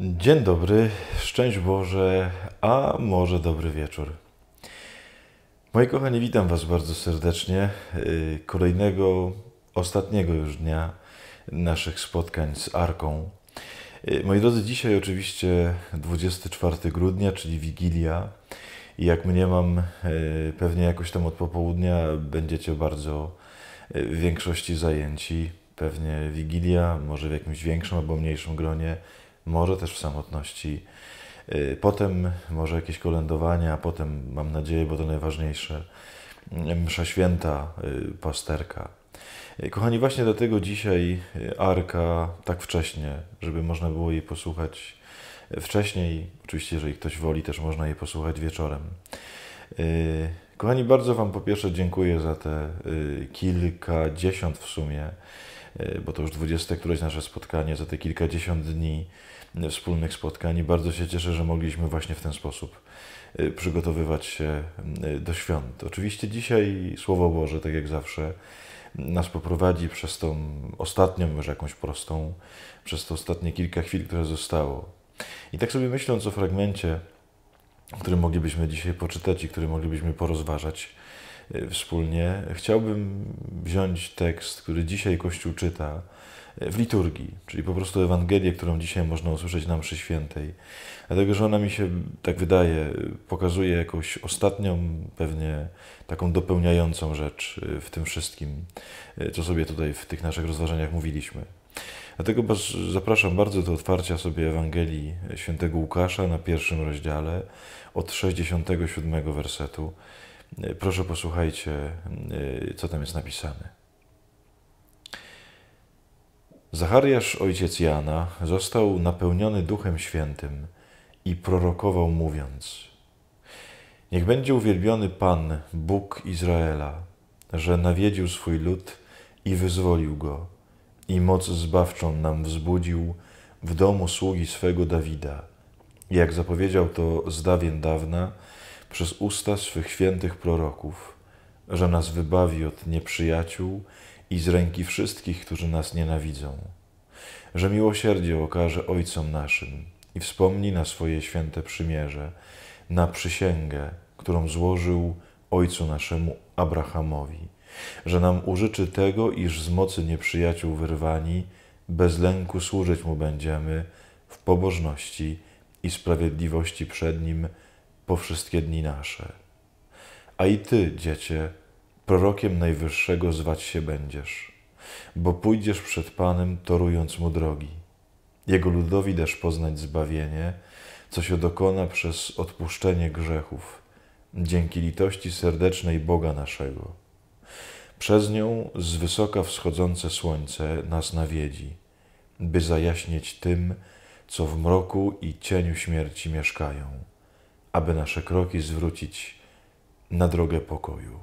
Dzień dobry, szczęść Boże, a może dobry wieczór. Moi kochani, witam Was bardzo serdecznie. Y, kolejnego, ostatniego już dnia naszych spotkań z Arką. Y, moi drodzy, dzisiaj oczywiście 24 grudnia, czyli Wigilia. I jak mniemam, y, pewnie jakoś tam od popołudnia będziecie bardzo w większości zajęci. Pewnie Wigilia, może w jakimś większym albo mniejszym gronie może też w samotności. Y, potem może jakieś kolędowania, potem mam nadzieję, bo to najważniejsze, y, msza święta, y, pasterka. Kochani, właśnie dlatego dzisiaj Arka tak wcześnie, żeby można było jej posłuchać wcześniej. Oczywiście, jeżeli ktoś woli, też można jej posłuchać wieczorem. Kochani, bardzo Wam po pierwsze dziękuję za te kilkadziesiąt w sumie E, bo to już 20 któreś nasze spotkanie za te kilkadziesiąt dni wspólnych spotkań. Bardzo się cieszę, że mogliśmy właśnie w ten sposób e, przygotowywać się e, do świąt. Oczywiście dzisiaj Słowo Boże, tak jak zawsze, nas poprowadzi przez tą ostatnią, może jakąś prostą, przez te ostatnie kilka chwil, które zostało. I tak sobie myśląc o fragmencie, który moglibyśmy dzisiaj poczytać i który moglibyśmy porozważać, Y, wspólnie, chciałbym wziąć tekst, który dzisiaj Kościół czyta y, w liturgii, czyli po prostu Ewangelię, którą dzisiaj można usłyszeć na mszy świętej. Dlatego, że ona mi się, tak wydaje, pokazuje jakąś ostatnią, pewnie taką dopełniającą rzecz y, w tym wszystkim, co sobie tutaj w tych naszych rozważaniach mówiliśmy. Dlatego zapraszam bardzo do otwarcia sobie Ewangelii Świętego Łukasza na pierwszym rozdziale od 67 wersetu E, proszę posłuchajcie, e, co tam jest napisane. Zachariasz, ojciec Jana, został napełniony Duchem Świętym i prorokował mówiąc: Niech będzie uwielbiony Pan, Bóg Izraela, że nawiedził swój lud i wyzwolił go, i moc zbawczą nam wzbudził w domu sługi swego Dawida, jak zapowiedział to z dawien dawna przez usta swych świętych proroków, że nas wybawi od nieprzyjaciół i z ręki wszystkich, którzy nas nienawidzą, że miłosierdzie okaże Ojcom naszym i wspomni na swoje święte przymierze, na przysięgę, którą złożył Ojcu naszemu Abrahamowi, że nam użyczy tego, iż z mocy nieprzyjaciół wyrwani, bez lęku służyć Mu będziemy w pobożności i sprawiedliwości przed Nim po wszystkie dni nasze. A i ty, dziecię, prorokiem Najwyższego zwać się będziesz, bo pójdziesz przed Panem, torując mu drogi. Jego ludowi dasz poznać zbawienie, co się dokona przez odpuszczenie grzechów, dzięki litości serdecznej Boga naszego. Przez nią z wysoka wschodzące słońce nas nawiedzi, by zajaśnieć tym, co w mroku i cieniu śmierci mieszkają aby nasze kroki zwrócić na drogę pokoju.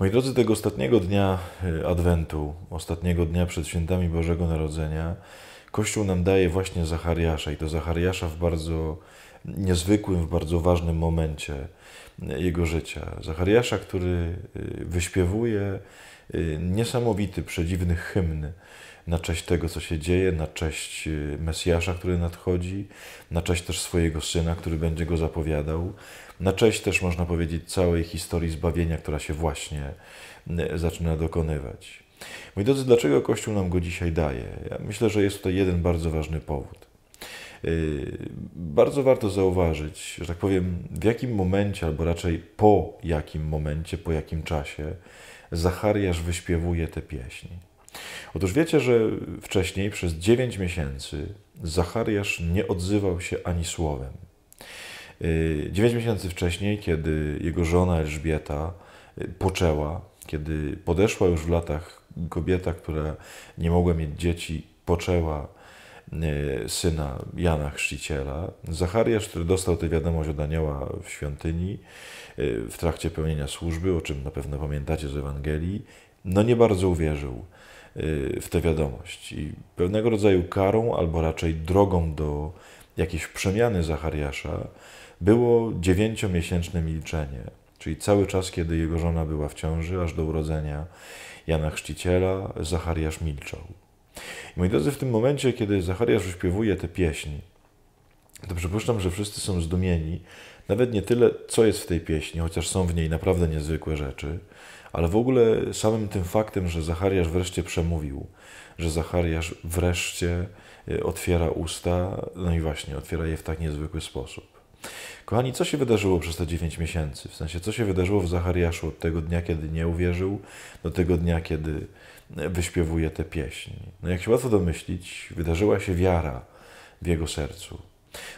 Moi drodzy, tego ostatniego dnia e, Adwentu, ostatniego dnia przed świętami Bożego Narodzenia, Kościół nam daje właśnie Zachariasza i to Zachariasza w bardzo niezwykłym, w bardzo ważnym momencie e, jego życia. Zachariasza, który e, wyśpiewuje e, niesamowity, przedziwny hymn na cześć tego, co się dzieje, na cześć Mesjasza, który nadchodzi, na cześć też swojego syna, który będzie go zapowiadał, na cześć też można powiedzieć całej historii zbawienia, która się właśnie zaczyna dokonywać. Moi drodzy, dlaczego Kościół nam go dzisiaj daje? Ja myślę, że jest tutaj jeden bardzo ważny powód. Y, bardzo warto zauważyć, że tak powiem, w jakim momencie, albo raczej po jakim momencie, po jakim czasie Zachariasz wyśpiewuje te pieśni. Otóż wiecie, że wcześniej przez 9 miesięcy Zachariasz nie odzywał się ani słowem. 9 y, miesięcy wcześniej, kiedy jego żona Elżbieta y, poczęła, kiedy podeszła już w latach kobieta, która nie mogła mieć dzieci, poczęła E, syna Jana Chrzciciela. Zachariasz, który dostał tę wiadomość od anioła w świątyni e, w trakcie pełnienia służby, o czym na pewno pamiętacie z Ewangelii, no nie bardzo uwierzył e, w tę wiadomość. I pewnego rodzaju karą, albo raczej drogą do jakiejś przemiany Zachariasza było dziewięciomiesięczne milczenie, czyli cały czas, kiedy jego żona była w ciąży, aż do urodzenia Jana Chrzciciela, Zachariasz milczał. I moi drodzy, w tym momencie, kiedy Zachariasz śpiewuje te pieśni, to przypuszczam, że wszyscy są zdumieni, nawet nie tyle, co jest w tej pieśni, chociaż są w niej naprawdę niezwykłe rzeczy, ale w ogóle samym tym faktem, że Zachariasz wreszcie przemówił, że Zachariasz wreszcie y, otwiera usta, no i właśnie, otwiera je w tak niezwykły sposób. Kochani, co się wydarzyło przez te 9 miesięcy? W sensie, co się wydarzyło w Zachariaszu od tego dnia, kiedy nie uwierzył, do tego dnia, kiedy wyśpiewuje tę pieśń. No jak się łatwo domyślić, wydarzyła się wiara w jego sercu.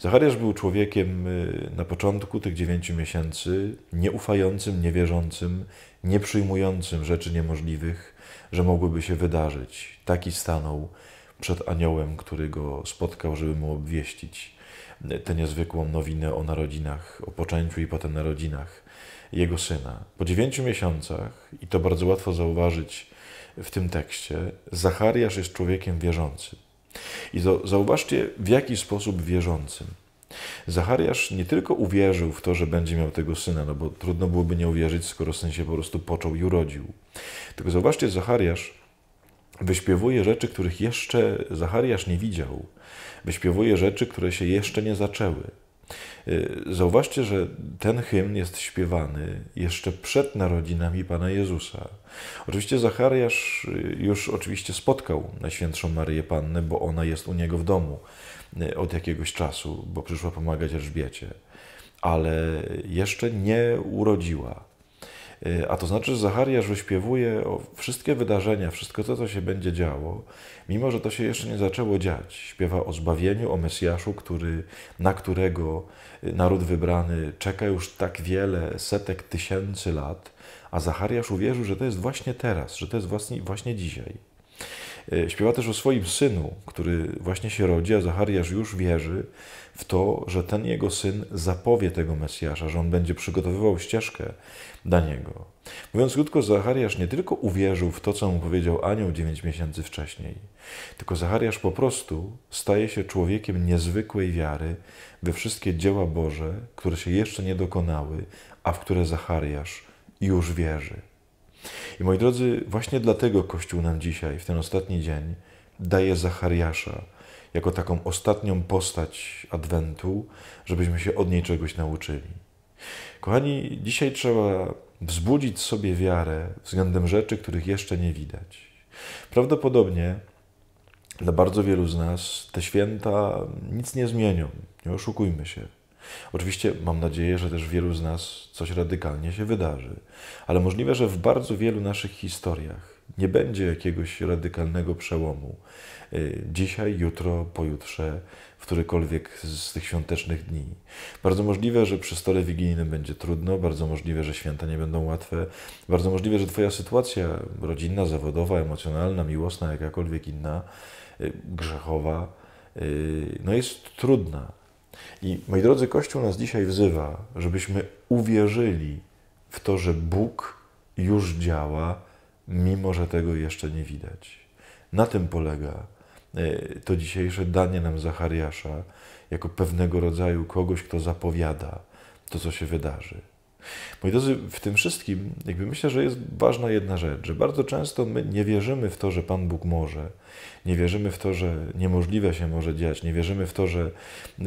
Zachariasz był człowiekiem y, na początku tych dziewięciu miesięcy nieufającym, niewierzącym, nieprzyjmującym rzeczy niemożliwych, że mogłyby się wydarzyć. Taki stanął przed aniołem, który go spotkał, żeby mu obwieścić tę niezwykłą nowinę o narodzinach, o poczęciu i potem narodzinach jego syna. Po dziewięciu miesiącach, i to bardzo łatwo zauważyć w tym tekście, Zachariasz jest człowiekiem wierzącym. I to zauważcie, w jaki sposób wierzącym. Zachariasz nie tylko uwierzył w to, że będzie miał tego syna, no bo trudno byłoby nie uwierzyć, skoro syn się po prostu począł i urodził. Tylko zauważcie, Zachariasz wyśpiewuje rzeczy, których jeszcze Zachariasz nie widział. Wyśpiewuje rzeczy, które się jeszcze nie zaczęły. Y, zauważcie, że ten hymn jest śpiewany jeszcze przed narodzinami Pana Jezusa. Oczywiście Zachariasz y, już oczywiście spotkał Najświętszą Maryję Pannę, bo ona jest u niego w domu y, od jakiegoś czasu, bo przyszła pomagać Elżbiecie, ale jeszcze nie urodziła. E, a to znaczy, że Zachariasz wyśpiewuje wszystkie wydarzenia, wszystko to, co się będzie działo, mimo że to się jeszcze nie zaczęło dziać. Śpiewa o zbawieniu, o Mesjaszu, który, na którego e, naród wybrany czeka już tak wiele, setek tysięcy lat, a Zachariasz uwierzył, że to jest właśnie teraz, że to jest właśnie, właśnie dzisiaj. E, śpiewa też o swoim synu, który właśnie się rodzi, a Zachariasz już wierzy w to, że ten jego syn zapowie tego Mesjasza, że on będzie przygotowywał ścieżkę dla niego. Mówiąc krótko, Zachariasz nie tylko uwierzył w to, co mu powiedział anioł dziewięć miesięcy wcześniej, tylko Zachariasz po prostu staje się człowiekiem niezwykłej wiary we wszystkie dzieła Boże, które się jeszcze nie dokonały, a w które Zachariasz już wierzy. I moi drodzy, właśnie dlatego Kościół nam dzisiaj, w ten ostatni dzień, daje Zachariasza jako taką ostatnią postać Adwentu, żebyśmy się od niej czegoś nauczyli. Kochani, dzisiaj trzeba wzbudzić sobie wiarę względem rzeczy, których jeszcze nie widać. Prawdopodobnie dla bardzo wielu z nas te święta nic nie zmienią, nie oszukujmy się. Oczywiście mam nadzieję, że też wielu z nas coś radykalnie się wydarzy, ale możliwe, że w bardzo wielu naszych historiach nie będzie jakiegoś radykalnego przełomu. Y, dzisiaj, jutro, pojutrze, w którykolwiek z tych świątecznych dni. Bardzo możliwe, że przy stole wigilijnym będzie trudno, bardzo możliwe, że święta nie będą łatwe, bardzo możliwe, że Twoja sytuacja rodzinna, zawodowa, emocjonalna, miłosna, jakakolwiek inna, y, grzechowa, y, no jest trudna. I moi drodzy, Kościół nas dzisiaj wzywa, żebyśmy uwierzyli w to, że Bóg już działa, mimo że tego jeszcze nie widać. Na tym polega e, to dzisiejsze danie nam Zachariasza jako pewnego rodzaju kogoś, kto zapowiada to, co się wydarzy. Moi drodzy, w tym wszystkim jakby myślę, że jest ważna jedna rzecz, że bardzo często my nie wierzymy w to, że Pan Bóg może, nie wierzymy w to, że niemożliwe się może dziać, nie wierzymy w to, że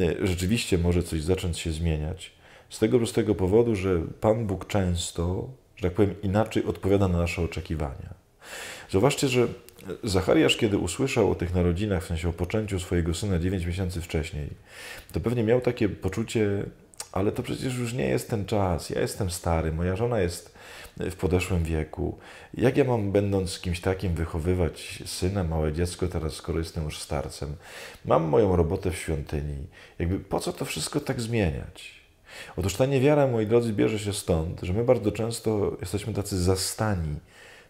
e, rzeczywiście może coś zacząć się zmieniać. Z tego prostego powodu, że Pan Bóg często, że tak powiem, inaczej odpowiada na nasze oczekiwania. Zobaczcie, że Zachariasz, kiedy usłyszał o tych narodzinach, w sensie o poczęciu swojego syna 9 miesięcy wcześniej, to pewnie miał takie poczucie ale to przecież już nie jest ten czas. Ja jestem stary, moja żona jest w podeszłym wieku. Jak ja mam, będąc kimś takim, wychowywać syna, małe dziecko teraz, skoro jestem już starcem? Mam moją robotę w świątyni. Jakby po co to wszystko tak zmieniać? Otóż ta niewiara, moi drodzy, bierze się stąd, że my bardzo często jesteśmy tacy zastani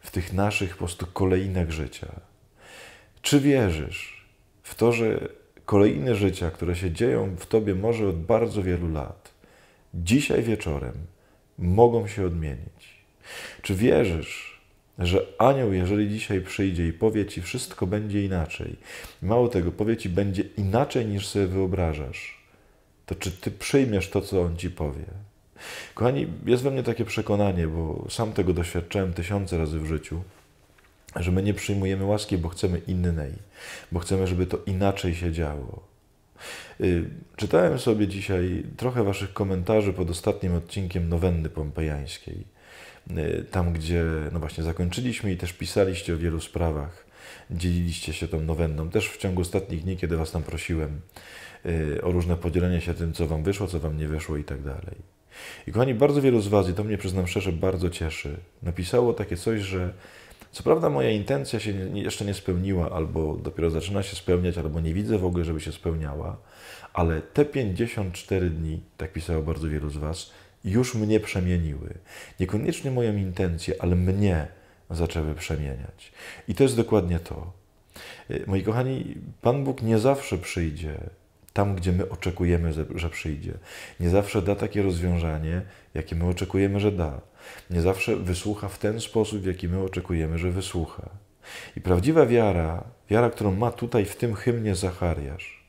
w tych naszych po prostu kolejnych życia. Czy wierzysz w to, że kolejne życia, które się dzieją w tobie może od bardzo wielu lat, dzisiaj wieczorem mogą się odmienić. Czy wierzysz, że anioł, jeżeli dzisiaj przyjdzie i powie ci, wszystko będzie inaczej, mało tego, powie ci, będzie inaczej niż sobie wyobrażasz, to czy ty przyjmiesz to, co on ci powie? Kochani, jest we mnie takie przekonanie, bo sam tego doświadczałem tysiące razy w życiu, że my nie przyjmujemy łaski, bo chcemy innej, bo chcemy, żeby to inaczej się działo. Y, czytałem sobie dzisiaj trochę Waszych komentarzy pod ostatnim odcinkiem Nowenny Pompejańskiej. Y, tam, gdzie, no właśnie, zakończyliśmy i też pisaliście o wielu sprawach. Dzieliliście się tą nowenną. Też w ciągu ostatnich dni, kiedy Was tam prosiłem y, o różne podzielenie się tym, co Wam wyszło, co Wam nie wyszło i tak dalej. I kochani, bardzo wielu z Was, i to mnie przyznam szczerze, bardzo cieszy, napisało takie coś, że co prawda moja intencja się jeszcze nie spełniła, albo dopiero zaczyna się spełniać, albo nie widzę w ogóle, żeby się spełniała, ale te 54 dni, tak pisało bardzo wielu z Was, już mnie przemieniły. Niekoniecznie moją intencję, ale mnie zaczęły przemieniać. I to jest dokładnie to. E, moi kochani, Pan Bóg nie zawsze przyjdzie tam, gdzie my oczekujemy, że przyjdzie. Nie zawsze da takie rozwiązanie, jakie my oczekujemy, że da. Nie zawsze wysłucha w ten sposób, w jaki my oczekujemy, że wysłucha. I prawdziwa wiara, wiara, którą ma tutaj w tym hymnie Zachariasz,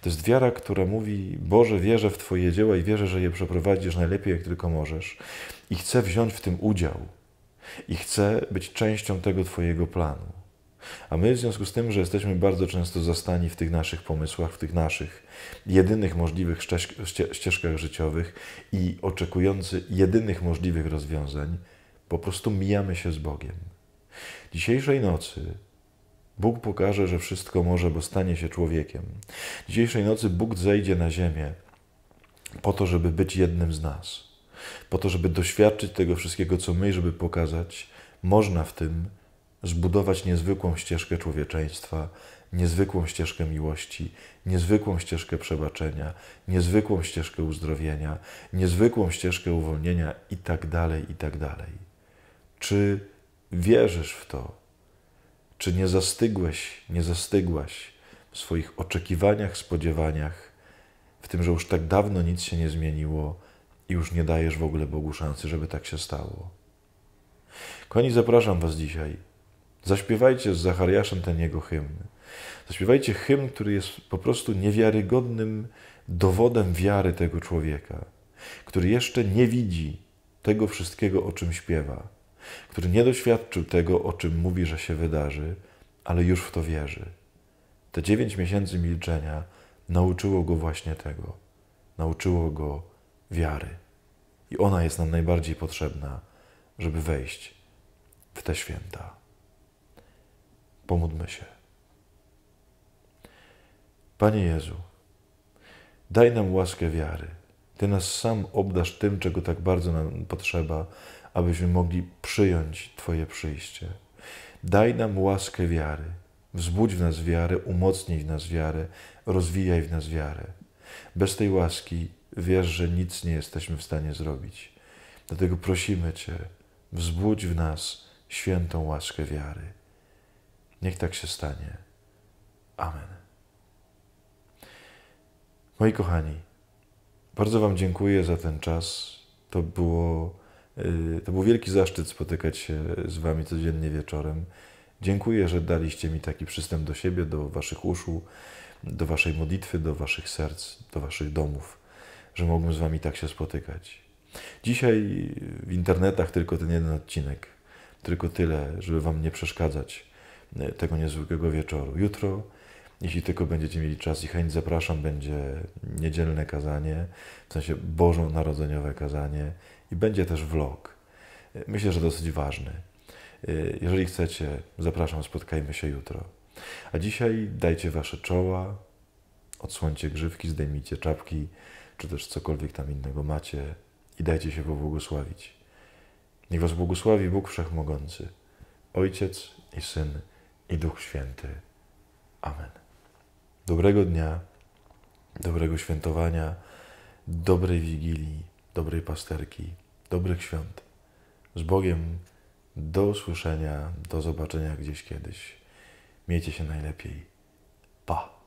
to jest wiara, która mówi: Boże, wierzę w Twoje dzieła i wierzę, że je przeprowadzisz najlepiej, jak tylko możesz, i chcę wziąć w tym udział, i chcę być częścią tego Twojego planu. A my w związku z tym, że jesteśmy bardzo często zastani w tych naszych pomysłach, w tych naszych jedynych możliwych ścieżkach życiowych i oczekujący jedynych możliwych rozwiązań, po prostu mijamy się z Bogiem. Dzisiejszej nocy Bóg pokaże, że wszystko może, bo stanie się człowiekiem. Dzisiejszej nocy Bóg zejdzie na ziemię po to, żeby być jednym z nas, po to, żeby doświadczyć tego wszystkiego, co my, żeby pokazać, można w tym zbudować niezwykłą ścieżkę człowieczeństwa, niezwykłą ścieżkę miłości, niezwykłą ścieżkę przebaczenia, niezwykłą ścieżkę uzdrowienia, niezwykłą ścieżkę uwolnienia i i tak dalej tak dalej. Czy wierzysz w to? Czy nie zastygłeś, nie zastygłaś w swoich oczekiwaniach, spodziewaniach, w tym, że już tak dawno nic się nie zmieniło i już nie dajesz w ogóle Bogu szansy, żeby tak się stało? Kochani, zapraszam Was dzisiaj Zaśpiewajcie z Zachariaszem ten jego hymn. Zaśpiewajcie hymn, który jest po prostu niewiarygodnym dowodem wiary tego człowieka, który jeszcze nie widzi tego wszystkiego, o czym śpiewa, który nie doświadczył tego, o czym mówi, że się wydarzy, ale już w to wierzy. Te dziewięć miesięcy milczenia nauczyło go właśnie tego. Nauczyło go wiary. I ona jest nam najbardziej potrzebna, żeby wejść w te święta. Pomódlmy się. Panie Jezu, daj nam łaskę wiary. Ty nas sam obdasz tym, czego tak bardzo nam potrzeba, abyśmy mogli przyjąć Twoje przyjście. Daj nam łaskę wiary. Wzbudź w nas wiarę, umocnij w nas wiarę, rozwijaj w nas wiarę. Bez tej łaski wiesz, że nic nie jesteśmy w stanie zrobić. Dlatego prosimy Cię, wzbudź w nas świętą łaskę wiary. Niech tak się stanie. Amen. Moi kochani, bardzo Wam dziękuję za ten czas. To, było, y, to był wielki zaszczyt spotykać się z Wami codziennie wieczorem. Dziękuję, że daliście mi taki przystęp do siebie, do Waszych uszu, do Waszej modlitwy, do Waszych serc, do Waszych domów, że mogłem z Wami tak się spotykać. Dzisiaj w internetach tylko ten jeden odcinek, tylko tyle, żeby Wam nie przeszkadzać E, tego niezwykłego wieczoru. Jutro, jeśli tylko będziecie mieli czas i chęć, zapraszam, będzie niedzielne kazanie, w sensie bożonarodzeniowe kazanie i będzie też vlog. E, myślę, że dosyć ważny. E, jeżeli chcecie, zapraszam, spotkajmy się jutro. A dzisiaj dajcie wasze czoła, odsłońcie grzywki, zdejmijcie czapki, czy też cokolwiek tam innego macie i dajcie się pobłogosławić. Niech was błogosławi Bóg Wszechmogący, Ojciec i Syn i Duch Święty. Amen. Dobrego dnia, dobrego świętowania, dobrej wigilii, dobrej pasterki, dobrych świąt. Z Bogiem do usłyszenia, do zobaczenia gdzieś kiedyś. Miejcie się najlepiej. Pa!